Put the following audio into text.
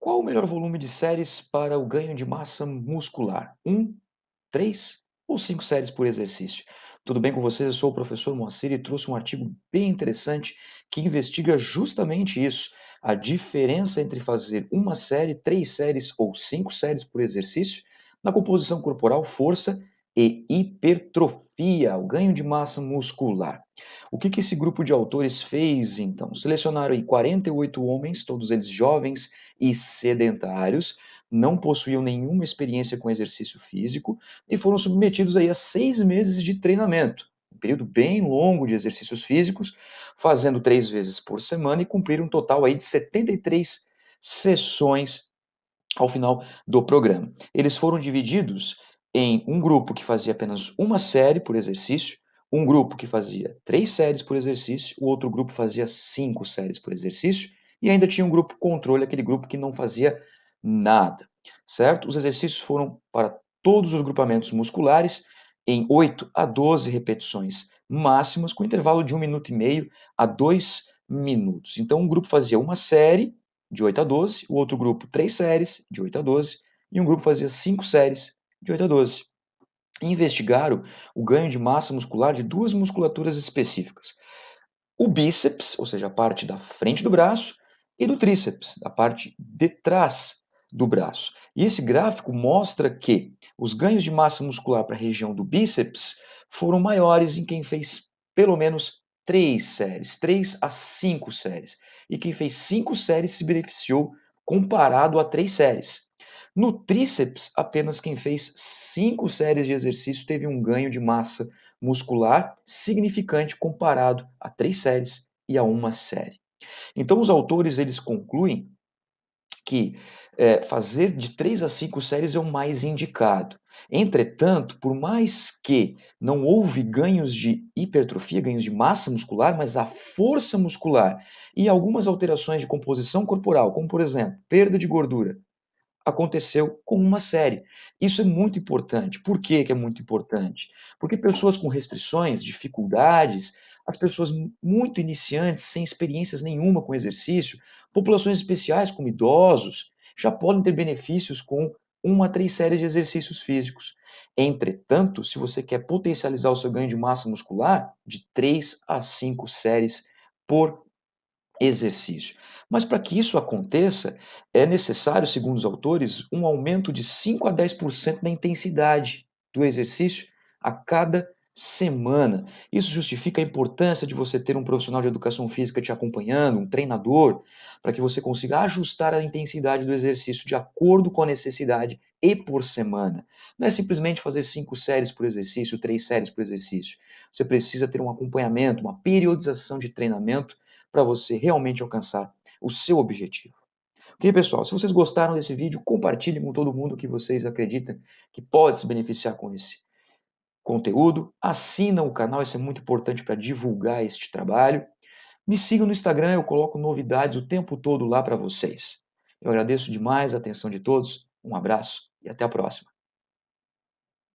Qual o melhor volume de séries para o ganho de massa muscular? Um, três ou cinco séries por exercício? Tudo bem com vocês? Eu sou o professor Moacir e trouxe um artigo bem interessante que investiga justamente isso, a diferença entre fazer uma série, três séries ou cinco séries por exercício na composição corporal, força e hipertrofia, o ganho de massa muscular. O que, que esse grupo de autores fez, então? Selecionaram aí 48 homens, todos eles jovens e sedentários, não possuíam nenhuma experiência com exercício físico e foram submetidos aí a seis meses de treinamento, um período bem longo de exercícios físicos, fazendo três vezes por semana e cumpriram um total aí de 73 sessões ao final do programa. Eles foram divididos em um grupo que fazia apenas uma série por exercício, um grupo que fazia três séries por exercício, o outro grupo fazia cinco séries por exercício, e ainda tinha um grupo controle, aquele grupo que não fazia nada, certo? Os exercícios foram para todos os grupamentos musculares em 8 a 12 repetições máximas, com intervalo de 1 minuto e meio a 2 minutos. Então, um grupo fazia uma série de 8 a 12, o outro grupo três séries de 8 a 12, e um grupo fazia cinco séries de 8 a 12 investigaram o ganho de massa muscular de duas musculaturas específicas: o bíceps, ou seja, a parte da frente do braço, e do tríceps, a parte de trás do braço. E esse gráfico mostra que os ganhos de massa muscular para a região do bíceps foram maiores em quem fez pelo menos três séries, três a cinco séries. E quem fez cinco séries se beneficiou comparado a três séries. No tríceps, apenas quem fez cinco séries de exercício teve um ganho de massa muscular significante comparado a três séries e a uma série. Então, os autores eles concluem que é, fazer de três a cinco séries é o mais indicado. Entretanto, por mais que não houve ganhos de hipertrofia, ganhos de massa muscular, mas a força muscular e algumas alterações de composição corporal, como por exemplo, perda de gordura, aconteceu com uma série. Isso é muito importante. Por que, que é muito importante? Porque pessoas com restrições, dificuldades, as pessoas muito iniciantes, sem experiências nenhuma com exercício, populações especiais como idosos, já podem ter benefícios com uma a três séries de exercícios físicos. Entretanto, se você quer potencializar o seu ganho de massa muscular, de três a cinco séries por exercício. Mas para que isso aconteça, é necessário, segundo os autores, um aumento de 5 a 10% da intensidade do exercício a cada semana. Isso justifica a importância de você ter um profissional de educação física te acompanhando, um treinador, para que você consiga ajustar a intensidade do exercício de acordo com a necessidade e por semana. Não é simplesmente fazer cinco séries por exercício, três séries por exercício. Você precisa ter um acompanhamento, uma periodização de treinamento para você realmente alcançar o seu objetivo. Ok, pessoal? Se vocês gostaram desse vídeo, compartilhe com todo mundo que vocês acreditam que pode se beneficiar com esse conteúdo. Assina o canal, isso é muito importante para divulgar este trabalho. Me sigam no Instagram, eu coloco novidades o tempo todo lá para vocês. Eu agradeço demais a atenção de todos, um abraço e até a próxima.